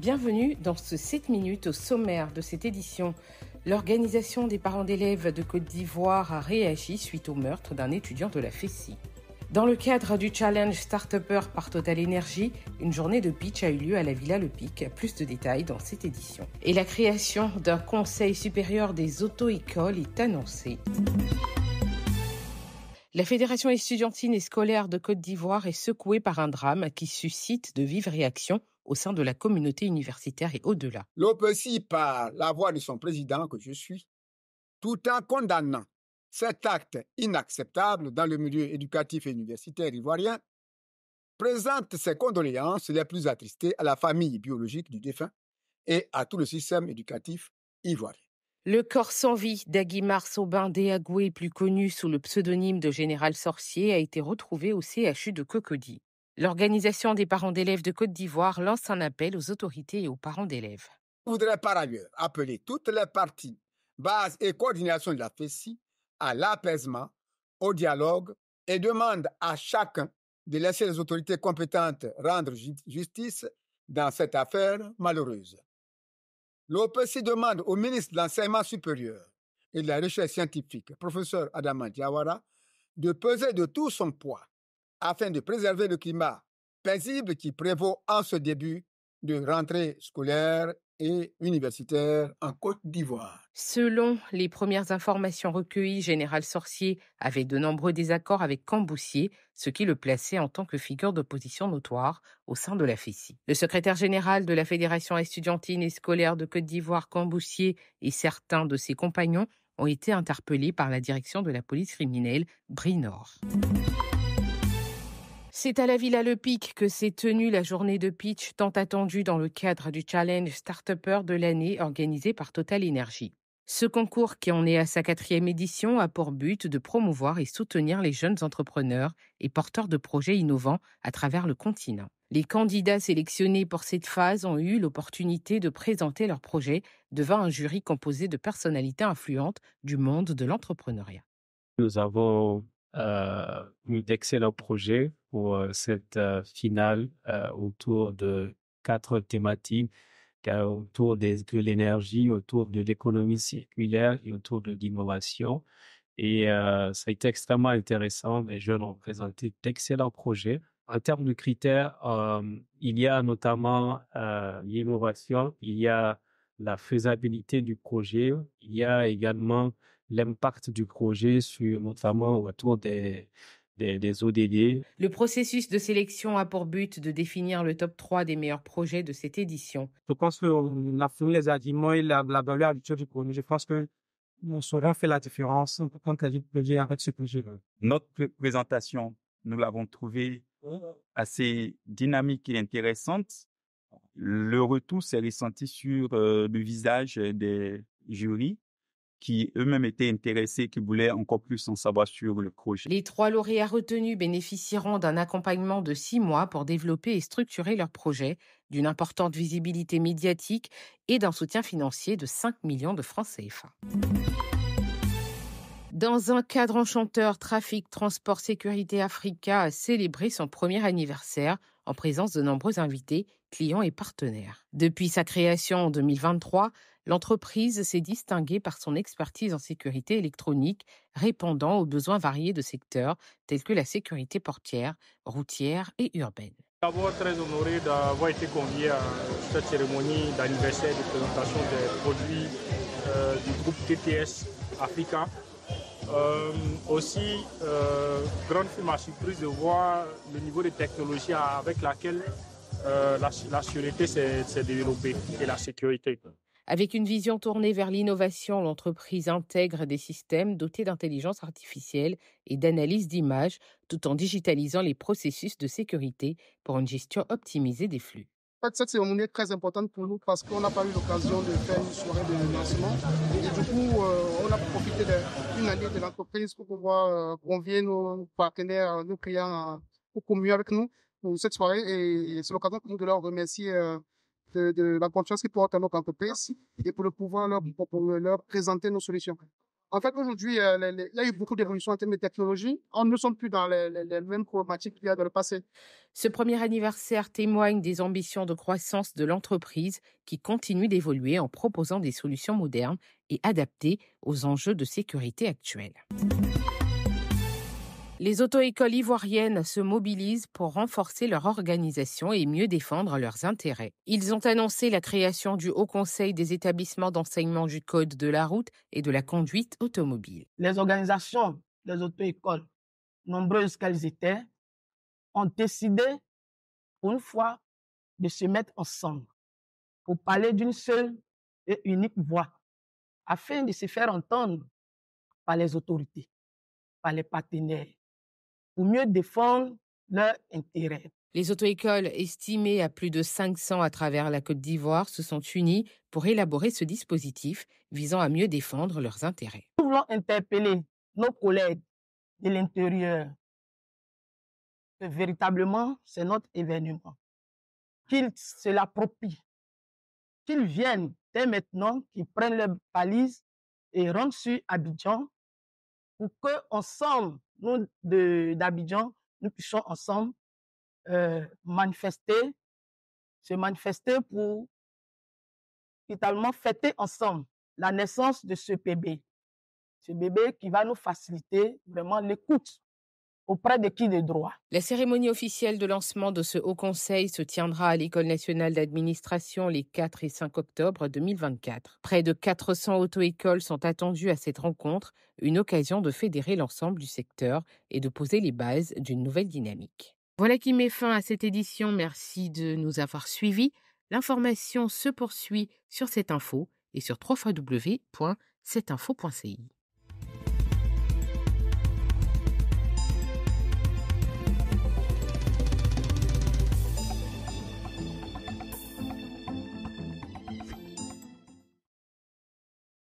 Bienvenue dans ce 7 minutes au sommaire de cette édition. L'organisation des parents d'élèves de Côte d'Ivoire a réagi suite au meurtre d'un étudiant de la FESI. Dans le cadre du challenge Startupper par Total Energy, une journée de pitch a eu lieu à la Villa Le Pic. Plus de détails dans cette édition. Et la création d'un conseil supérieur des auto-écoles est annoncée. La Fédération estudiantine et scolaire de Côte d'Ivoire est secouée par un drame qui suscite de vives réactions au sein de la communauté universitaire et au-delà. L'OPECI, par la voix de son président que je suis, tout en condamnant cet acte inacceptable dans le milieu éducatif et universitaire ivoirien, présente ses condoléances les plus attristées à la famille biologique du défunt et à tout le système éducatif ivoirien. Le corps sans vie d'Aguimar Sobin Déagoué, plus connu sous le pseudonyme de Général Sorcier, a été retrouvé au CHU de Cocody. L'organisation des parents d'élèves de Côte d'Ivoire lance un appel aux autorités et aux parents d'élèves. Je voudrais par ailleurs appeler toutes les parties, bases et coordination de la FESI à l'apaisement, au dialogue et demande à chacun de laisser les autorités compétentes rendre justice dans cette affaire malheureuse. L'OPC demande au ministre de l'Enseignement supérieur et de la Recherche scientifique, professeur Adama Diawara, de peser de tout son poids afin de préserver le climat paisible qui prévaut en ce début de rentrée scolaire et universitaire en Côte d'Ivoire. Selon les premières informations recueillies, Général Sorcier avait de nombreux désaccords avec Camboussier, ce qui le plaçait en tant que figure d'opposition notoire au sein de la FECI. Le secrétaire général de la Fédération estudiantine et scolaire de Côte d'Ivoire, Camboussier, et certains de ses compagnons ont été interpellés par la direction de la police criminelle Brinor. C'est à la Villa Le Pic que s'est tenue la journée de pitch tant attendue dans le cadre du challenge Startupper de l'année organisé par Total Energy. Ce concours, qui en est à sa quatrième édition, a pour but de promouvoir et soutenir les jeunes entrepreneurs et porteurs de projets innovants à travers le continent. Les candidats sélectionnés pour cette phase ont eu l'opportunité de présenter leurs projets devant un jury composé de personnalités influentes du monde de l'entrepreneuriat. Nous avons euh, d'excellents projets pour euh, cette euh, finale autour de quatre thématiques autour de l'énergie, autour de l'économie circulaire et autour de l'innovation. Et ça a été extrêmement intéressant. Les jeunes ont présenté d'excellents projets. En termes de critères, il y a notamment l'innovation, il y a la faisabilité du projet, il y a également l'impact du projet sur notamment autour des, des, des, ODD. Le processus de sélection a pour but de définir le top 3 des meilleurs projets de cette édition. Je pense qu'on a fourni les arguments et la, valeur habituelle du projet. Je pense que on saura fait la différence quand un projet ce projet. Notre présentation, nous l'avons trouvée assez dynamique et intéressante. Le retour s'est ressenti sur euh, le visage des jurys qui eux-mêmes étaient intéressés, qui voulaient encore plus en savoir sur le projet. Les trois lauréats retenus bénéficieront d'un accompagnement de six mois pour développer et structurer leur projet, d'une importante visibilité médiatique et d'un soutien financier de 5 millions de francs CFA. Dans un cadre enchanteur, Trafic Transport Sécurité Africa a célébré son premier anniversaire en présence de nombreux invités, clients et partenaires. Depuis sa création en 2023, L'entreprise s'est distinguée par son expertise en sécurité électronique, répondant aux besoins variés de secteurs tels que la sécurité portière, routière et urbaine. D'abord, très honoré d'avoir été convié à cette cérémonie d'anniversaire de présentation des produits euh, du groupe TTS Africa. Euh, aussi, euh, grande surprise de voir le niveau de technologie avec laquelle euh, la, la, s'est développée et la sécurité. Avec une vision tournée vers l'innovation, l'entreprise intègre des systèmes dotés d'intelligence artificielle et d'analyse d'images tout en digitalisant les processus de sécurité pour une gestion optimisée des flux. cette cérémonie est très importante pour nous parce qu'on n'a pas eu l'occasion de faire une soirée de lancement. Et du coup, euh, on a profité d'une année de l'entreprise pour pouvoir euh, convier nos partenaires, nos clients beaucoup pour mieux avec nous pour cette soirée. et c'est l'occasion pour nous de leur remercier euh, de, la confiance qu'ils portent à notre entreprise et pour pouvoir leur, pour présenter nos solutions. En fait, aujourd'hui, euh, il y a eu beaucoup d'évolutions en termes de technologie. On ne sommes plus dans les mêmes problématiques qu'il y a dans le passé. Ce premier anniversaire témoigne des ambitions de croissance de l'entreprise qui continue d'évoluer en proposant des solutions modernes et adaptées aux enjeux de sécurité actuels. Les auto-écoles ivoiriennes se mobilisent pour renforcer leur organisation et mieux défendre leurs intérêts. Ils ont annoncé la création du Haut Conseil des établissements d'enseignement du Code de la route et de la conduite automobile. Les organisations, des auto-écoles, nombreuses qu'elles étaient, ont décidé, une fois, de se mettre ensemble pour parler d'une seule et unique voix afin de se faire entendre par les autorités, par les partenaires, mieux défendre leurs intérêts. Les auto-écoles estimées à plus de 500 à travers la Côte d'Ivoire se sont unies pour élaborer ce dispositif visant à mieux défendre leurs intérêts. Nous voulons interpeller nos collègues de l'intérieur que véritablement c'est notre événement, qu'ils se l'approprient, qu'ils viennent dès maintenant, qu'ils prennent leur palice et rentrent sur Abidjan pour que ensemble, nous d'Abidjan, nous puissions ensemble euh, manifester, se manifester pour totalement fêter ensemble la naissance de ce bébé. Ce bébé qui va nous faciliter vraiment l'écoute auprès de qui de droit. La cérémonie officielle de lancement de ce Haut Conseil se tiendra à l'École nationale d'administration les 4 et 5 octobre 2024. Près de 400 auto-écoles sont attendues à cette rencontre, une occasion de fédérer l'ensemble du secteur et de poser les bases d'une nouvelle dynamique. Voilà qui met fin à cette édition. Merci de nous avoir suivis. L'information se poursuit sur cette info et sur www.cetinfo.ci.